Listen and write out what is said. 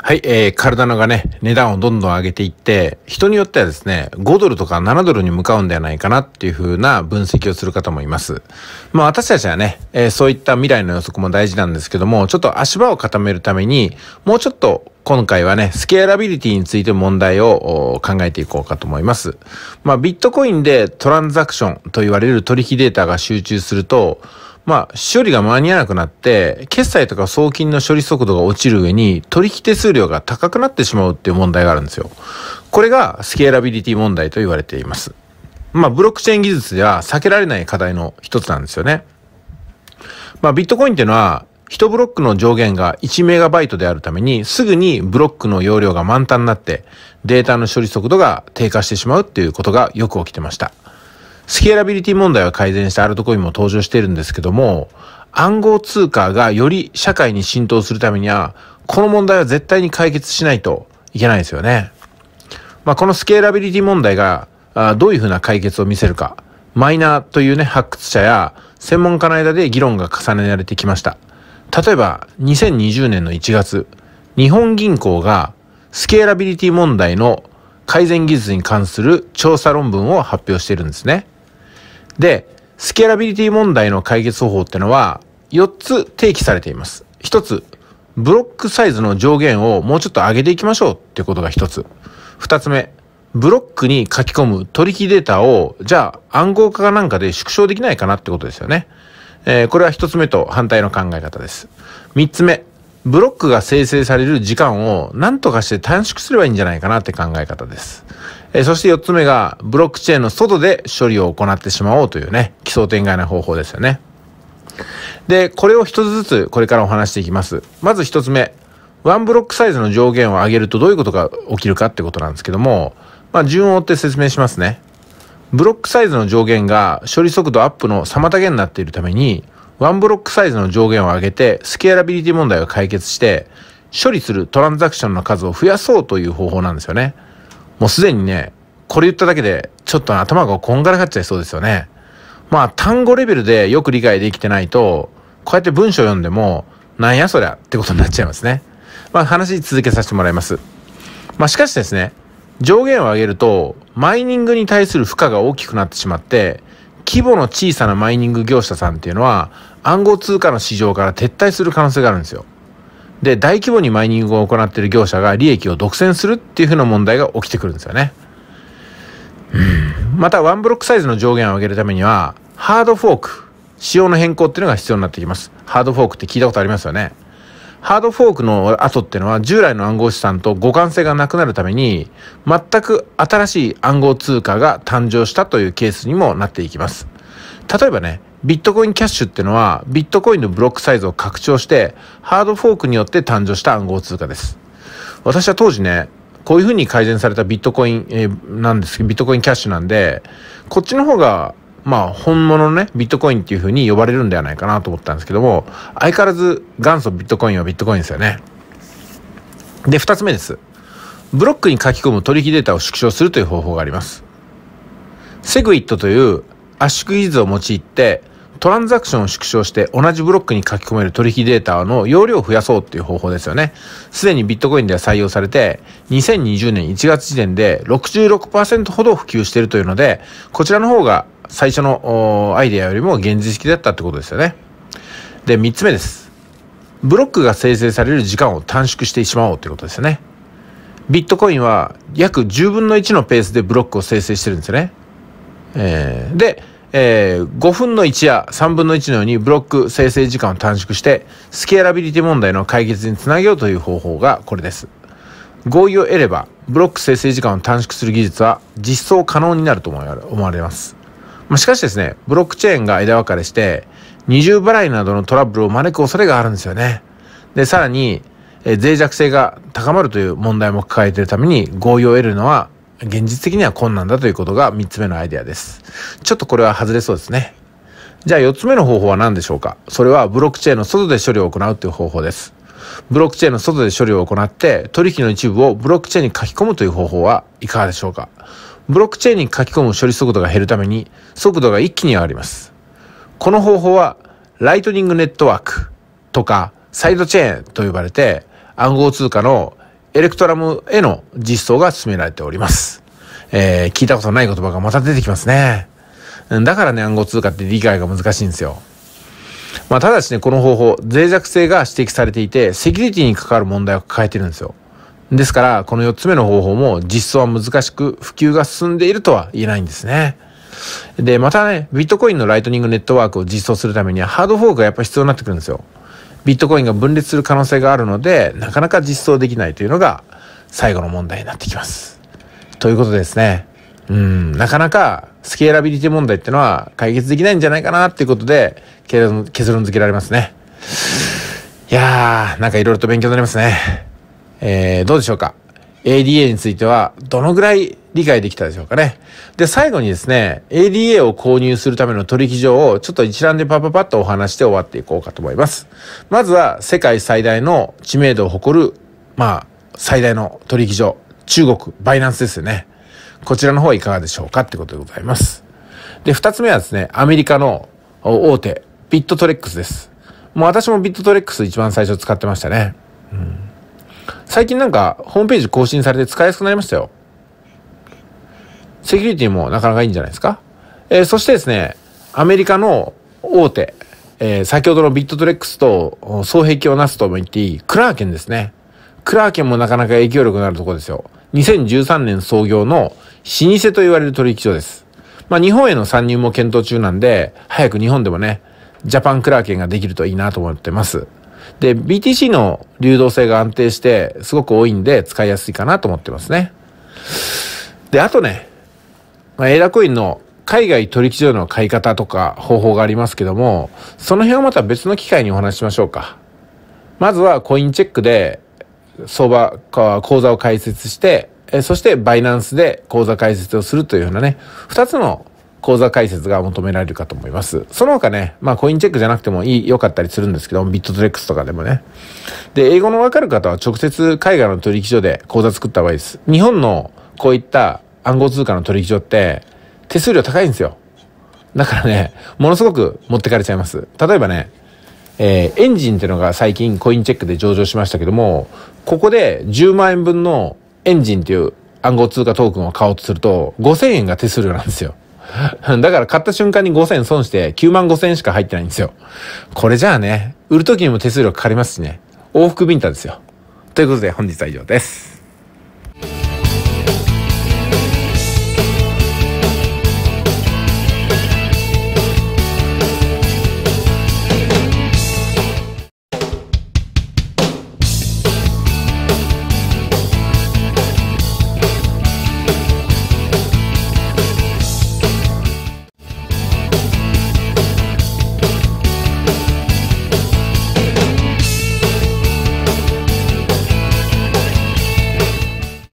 はい、えー、体のがね、値段をどんどん上げていって、人によってはですね、5ドルとか7ドルに向かうんではないかなっていうふうな分析をする方もいます。まあ私たちはね、えー、そういった未来の予測も大事なんですけども、ちょっと足場を固めるために、もうちょっと今回はね、スケアラビリティについて問題を考えていこうかと思います。まあビットコインでトランザクションと言われる取引データが集中すると、まあ、処理が間に合わなくなって、決済とか送金の処理速度が落ちる上に、取引手数料が高くなってしまうっていう問題があるんですよ。これがスケーラビリティ問題と言われています。まあ、ブロックチェーン技術では避けられない課題の一つなんですよね。まあ、ビットコインっていうのは、1ブロックの上限が1メガバイトであるために、すぐにブロックの容量が満タンになって、データの処理速度が低下してしまうっていうことがよく起きてました。スケーラビリティ問題は改善してアルトコインも登場してるんですけども、暗号通貨がより社会に浸透するためには、この問題は絶対に解決しないといけないですよね。まあ、このスケーラビリティ問題が、どういうふうな解決を見せるか、マイナーというね、発掘者や専門家の間で議論が重ねられてきました。例えば、2020年の1月、日本銀行がスケーラビリティ問題の改善技術に関する調査論文を発表しているんですね。で、スケラビリティ問題の解決方法ってのは、4つ提起されています。1つ、ブロックサイズの上限をもうちょっと上げていきましょうっていうことが1つ。2つ目、ブロックに書き込む取引データを、じゃあ暗号化かなんかで縮小できないかなってことですよね。えー、これは1つ目と反対の考え方です。3つ目、ブロックが生成される時間を何とかして短縮すればいいんじゃないかなって考え方です。えそして4つ目が、ブロックチェーンの外で処理を行ってしまおうというね、奇想天外な方法ですよね。で、これを一つずつこれからお話していきます。まず1つ目。ワンブロックサイズの上限を上げるとどういうことが起きるかってことなんですけども、まあ、順を追って説明しますね。ブロックサイズの上限が処理速度アップの妨げになっているために、ワンブロックサイズの上限を上げて、スケーラビリティ問題を解決して、処理するトランザクションの数を増やそうという方法なんですよね。もうすでにね、これ言っただけで、ちょっと頭がこんがらがっちゃいそうですよね。まあ、単語レベルでよく理解できてないと、こうやって文章読んでも、なんやそりゃってことになっちゃいますね。まあ、話続けさせてもらいます。まあ、しかしですね、上限を上げると、マイニングに対する負荷が大きくなってしまって、規模の小さなマイニング業者さんっていうのは暗号通貨の市場から撤退する可能性があるんですよ。で、大規模にマイニングを行っている業者が利益を独占するっていうふうな問題が起きてくるんですよね。また、ワンブロックサイズの上限を上げるためには、ハードフォーク、仕様の変更っていうのが必要になってきます。ハードフォークって聞いたことありますよね。ハードフォークの後ってのは従来の暗号資産と互換性がなくなるために全く新しい暗号通貨が誕生したというケースにもなっていきます。例えばね、ビットコインキャッシュってのはビットコインのブロックサイズを拡張してハードフォークによって誕生した暗号通貨です。私は当時ね、こういうふうに改善されたビットコイン、えなんですけど、ビットコインキャッシュなんで、こっちの方がまあ、本物のね、ビットコインっていう風に呼ばれるんではないかなと思ったんですけども、相変わらず元祖ビットコインはビットコインですよね。で、二つ目です。ブロックに書き込む取引データを縮小するという方法があります。セグウィットという圧縮技術を用いて、トランザクションを縮小して同じブロックに書き込める取引データの容量を増やそうっていう方法ですよね。すでにビットコインでは採用されて、2020年1月時点で66%ほど普及しているというので、こちらの方が最初のアイデアよりも現実的だったってことですよね。で、3つ目です。ブロックが生成される時間を短縮してしまおうということですよね。ビットコインは約10分の1のペースでブロックを生成してるんですよね。えー、で、えー、5分の1や3分の1のようにブロック生成時間を短縮してスケーラビリティ問題の解決につなげようという方法がこれです。合意を得ればブロック生成時間を短縮する技術は実装可能になると思われます。まあ、しかしですね、ブロックチェーンが枝分かれして、二重払いなどのトラブルを招く恐れがあるんですよね。で、さらに、え脆弱性が高まるという問題も抱えているために合意を得るのは現実的には困難だということが3つ目のアイデアです。ちょっとこれは外れそうですね。じゃあ4つ目の方法は何でしょうかそれはブロックチェーンの外で処理を行うという方法です。ブロックチェーンの外で処理を行って取引の一部をブロックチェーンに書き込むという方法はいかがでしょうかブロックチェーンに書き込む処理速度が減るために速度が一気に上がります。この方法はライトニングネットワークとかサイドチェーンと呼ばれて暗号通貨のエレクトラムへの実装が進められております。えー、聞いたことない言葉がまた出てきますね。だからね、暗号通貨って理解が難しいんですよ。まあ、ただしね、この方法、脆弱性が指摘されていて、セキュリティに関わる問題を抱えてるんですよ。ですから、この4つ目の方法も実装は難しく、普及が進んでいるとは言えないんですね。で、またね、ビットコインのライトニングネットワークを実装するためにはハードフォークがやっぱ必要になってくるんですよ。ビットコインが分裂する可能性があるので、なかなか実装できないというのが最後の問題になってきます。ということでですね、うん、なかなかスケーラビリティ問題ってのは解決できないんじゃないかなっていうことで結論付けられますね。いやー、なんか色々と勉強になりますね。えー、どうでしょうか ADA についてはどのぐらい理解できたでしょうかね。で、最後にですね、ADA を購入するための取引所をちょっと一覧でパパパッとお話して終わっていこうかと思います。まずは世界最大の知名度を誇る、まあ、最大の取引所、中国、バイナンスですよね。こちらの方はいかがでしょうかってことでございます。で、二つ目はですね、アメリカの大手、ビットトレックスです。もう私もビットトレックス一番最初使ってましたね。うん最近なんか、ホームページ更新されて使いやすくなりましたよ。セキュリティもなかなかいいんじゃないですか。えー、そしてですね、アメリカの大手、えー、先ほどのビットトレックスと双璧をなすとも言っていい、クラーケンですね。クラーケンもなかなか影響力のあるところですよ。2013年創業の老舗と言われる取引所です。まあ日本への参入も検討中なんで、早く日本でもね、ジャパンクラーケンができるといいなと思ってます。で、BTC の流動性が安定して、すごく多いんで、使いやすいかなと思ってますね。で、あとね、まあ、エーラコインの海外取引所の買い方とか方法がありますけども、その辺はまた別の機会にお話ししましょうか。まずはコインチェックで相場、口座を開設して、そしてバイナンスで口座開設をするというようなね、二つの口座開設が求められるかと思います。その他ね、まあコインチェックじゃなくてもいい、良かったりするんですけど、ビットトレックスとかでもね。で、英語のわかる方は直接海外の取引所で口座作った方がいいです。日本のこういった暗号通貨の取引所って手数料高いんですよ。だからね、ものすごく持ってかれちゃいます。例えばね、えー、エンジンっていうのが最近コインチェックで上場しましたけども、ここで10万円分のエンジンっていう暗号通貨トークンを買おうとすると、5000円が手数料なんですよ。だから買った瞬間に5000円損して9万5000円しか入ってないんですよ。これじゃあね、売る時にも手数料かかりますしね。往復ビンタですよ。ということで本日は以上です。